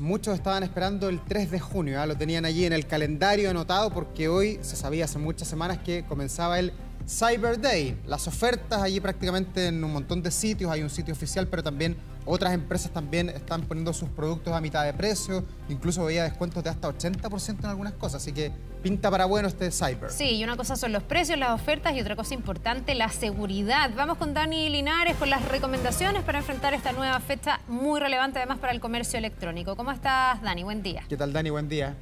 Muchos estaban esperando el 3 de junio, ¿ah? lo tenían allí en el calendario anotado porque hoy se sabía hace muchas semanas que comenzaba el Cyber Day. Las ofertas allí prácticamente en un montón de sitios, hay un sitio oficial, pero también otras empresas también están poniendo sus productos a mitad de precio, incluso veía descuentos de hasta 80% en algunas cosas, así que pinta para bueno este cyber. Sí, y una cosa son los precios, las ofertas y otra cosa importante, la seguridad. Vamos con Dani Linares con las recomendaciones para enfrentar esta nueva fecha muy relevante además para el comercio electrónico. ¿Cómo estás, Dani? Buen día. ¿Qué tal, Dani? Buen día.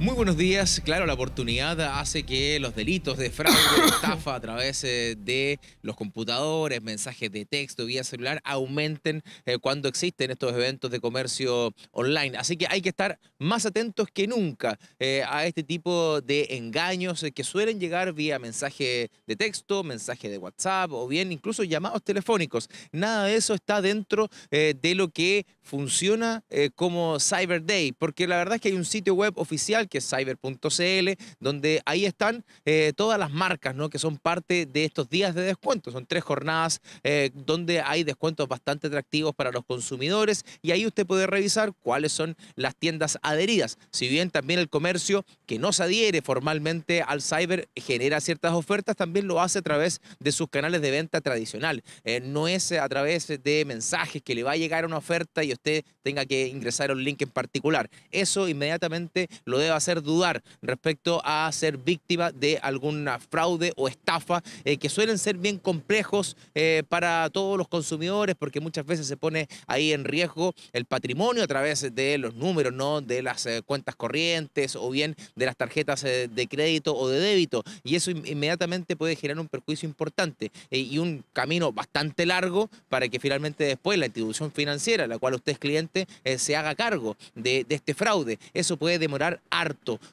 Muy buenos días. Claro, la oportunidad hace que los delitos de fraude, estafa a través eh, de los computadores, mensajes de texto, vía celular, aumenten eh, cuando existen estos eventos de comercio online. Así que hay que estar más atentos que nunca eh, a este tipo de engaños que suelen llegar vía mensaje de texto, mensaje de WhatsApp o bien incluso llamados telefónicos. Nada de eso está dentro de lo que funciona como Cyber Day, porque la verdad es que hay un sitio web oficial que es cyber.cl, donde ahí están eh, todas las marcas ¿no? que son parte de estos días de descuento. Son tres jornadas eh, donde hay descuentos bastante atractivos para los consumidores y ahí usted puede revisar cuáles son las tiendas adheridas. Si bien también el comercio que no se adhiere formalmente al cyber genera ciertas ofertas, también lo hace a través de sus canales de venta tradicional. Eh, no es a través de mensajes que le va a llegar una oferta y usted tenga que ingresar un link en particular. Eso inmediatamente lo debe hacer dudar respecto a ser víctima de algún fraude o estafa, eh, que suelen ser bien complejos eh, para todos los consumidores, porque muchas veces se pone ahí en riesgo el patrimonio a través de los números, ¿no? De las eh, cuentas corrientes o bien de las tarjetas de crédito o de débito. Y eso inmediatamente puede generar un perjuicio importante y un camino bastante largo para que finalmente después la institución financiera, la cual usted es cliente, se haga cargo de, este fraude. Eso puede demorar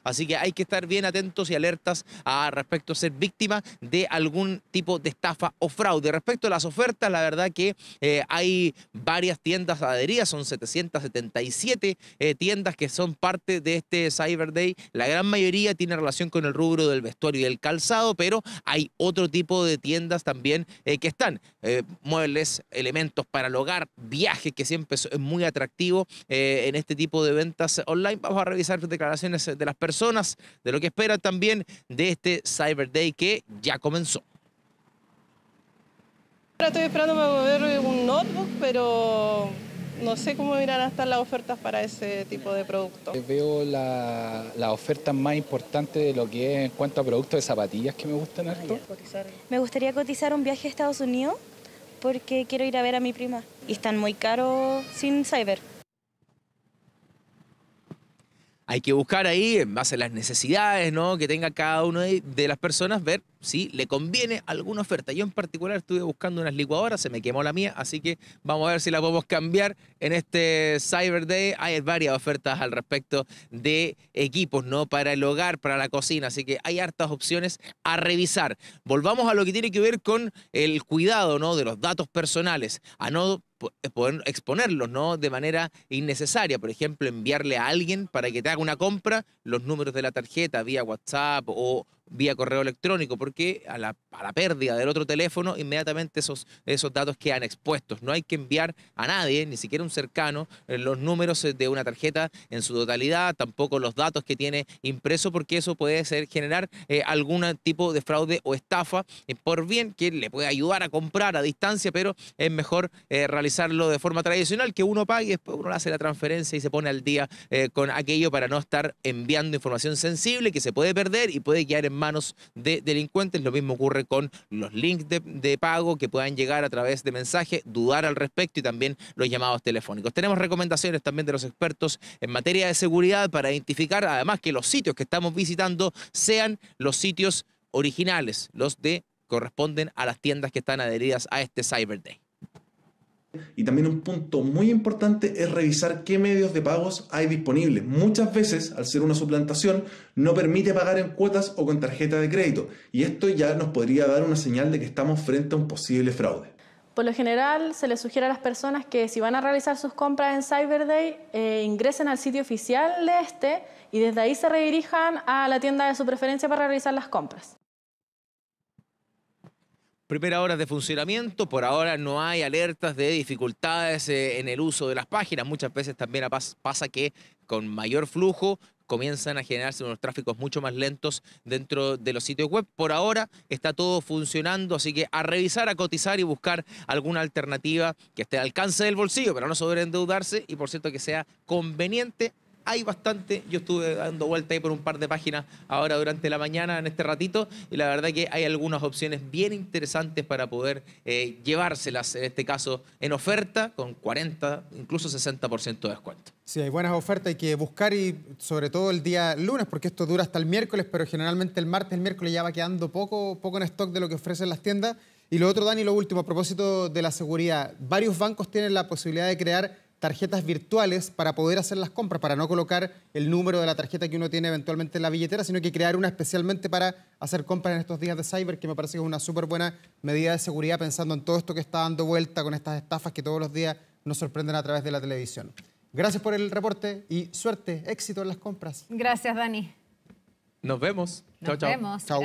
Así que hay que estar bien atentos y alertas respecto a ser víctima de algún tipo de estafa o fraude. Respecto a las ofertas, la verdad que eh, hay varias tiendas adheridas, son 777 eh, tiendas que son parte de este Cyber Day. La gran mayoría tiene relación con el rubro del vestuario y el calzado, pero hay otro tipo de tiendas también eh, que están. muebles, elementos para el hogar, viajes, que siempre es muy atractivo en este tipo de ventas online. Vamos a revisar declaraciones de las personas, de lo que esperan también de este Cyber Day que ya comenzó. Ahora estoy esperando para mover un notebook, pero no sé cómo irán a estar las ofertas para ese tipo de producto. Eh, veo las la oferta más importante de lo que es en cuanto a productos de zapatillas que me gustan Me gustaría cotizar un viaje a Estados Unidos porque quiero ir a ver a mi prima. Y están muy caros sin cyber hay que buscar ahí, en base a las necesidades ¿no? que tenga cada una de las personas, ver si le conviene alguna oferta. Yo en particular estuve buscando unas licuadoras, se me quemó la mía, así que vamos a ver si la podemos cambiar en este Cyber Day. Hay varias ofertas al respecto de equipos, ¿no? Para el hogar, para la cocina, así que hay hartas opciones a revisar. Volvamos a lo que tiene que ver con el cuidado, ¿no? De los datos personales, a no eh, poder exponerlos, ¿no? De manera innecesaria. Por ejemplo, enviarle a alguien para que te haga una compra los números de la tarjeta vía WhatsApp o vía correo electrónico, porque a la, pérdida del otro teléfono, inmediatamente esos, esos datos quedan expuestos. No hay que enviar a nadie, ni siquiera un cercano, eh, los números eh, de una tarjeta en su totalidad, tampoco los datos que tiene impreso, porque eso puede ser, generar eh, algún tipo de fraude o estafa, por bien que le puede ayudar a comprar a distancia, pero es mejor realizarlo de forma tradicional, que uno pague y después uno hace la transferencia y se pone al día con aquello para no estar enviando información sensible que se puede perder y puede quedar en manos de delincuentes. Lo mismo ocurre con los links de, pago que puedan llegar a través de mensaje, dudar al respecto y también los llamados telefónicos. Tenemos recomendaciones también de los expertos en materia de seguridad para identificar además que los sitios que estamos visitando sean los sitios originales, los de corresponden a las tiendas que están adheridas a este Cyber Day. Y también un punto muy importante es revisar qué medios de pagos hay disponibles. Muchas veces, al ser una suplantación, no permite pagar en cuotas o con tarjeta de crédito. Y esto ya nos podría dar una señal de que estamos frente a un posible fraude. Por lo general, se les sugiere a las personas que si van a realizar sus compras en Cyberday, Day, eh, ingresen al sitio oficial de este y desde ahí se redirijan a la tienda de su preferencia para realizar las compras. Primera hora de funcionamiento, por ahora no hay alertas de dificultades eh, en el uso de las páginas. Muchas veces también pasa que con mayor flujo comienzan a generarse unos tráficos mucho más lentos dentro de los sitios web. Por ahora está todo funcionando, así que a revisar, a cotizar y buscar alguna alternativa que esté al alcance del bolsillo, pero no endeudarse y por cierto que sea conveniente hay bastante. Yo estuve dando vuelta ahí por un par de páginas ahora durante la mañana, en este ratito, y la verdad que hay algunas opciones bien interesantes para poder eh, llevárselas, en este caso, en oferta, con 40, incluso 60% de descuento. Sí, hay buenas ofertas, hay que buscar y sobre todo el día lunes, porque esto dura hasta el miércoles, pero generalmente el martes, el miércoles ya va quedando poco, poco en stock de lo que ofrecen las tiendas. Y lo otro, Dani, lo último, a propósito de la seguridad, varios bancos tienen la posibilidad de crear tarjetas virtuales para poder hacer las compras, para no colocar el número de la tarjeta que uno tiene eventualmente en la billetera, sino que crear una especialmente para hacer compras en estos días de cyber, que me parece que es una súper buena medida de seguridad pensando en todo esto que está dando vuelta con estas estafas que todos los días nos sorprenden a través de la televisión. Gracias por el reporte y suerte, éxito en las compras. Gracias, Dani. Nos vemos. Nos chau, vemos. Chau.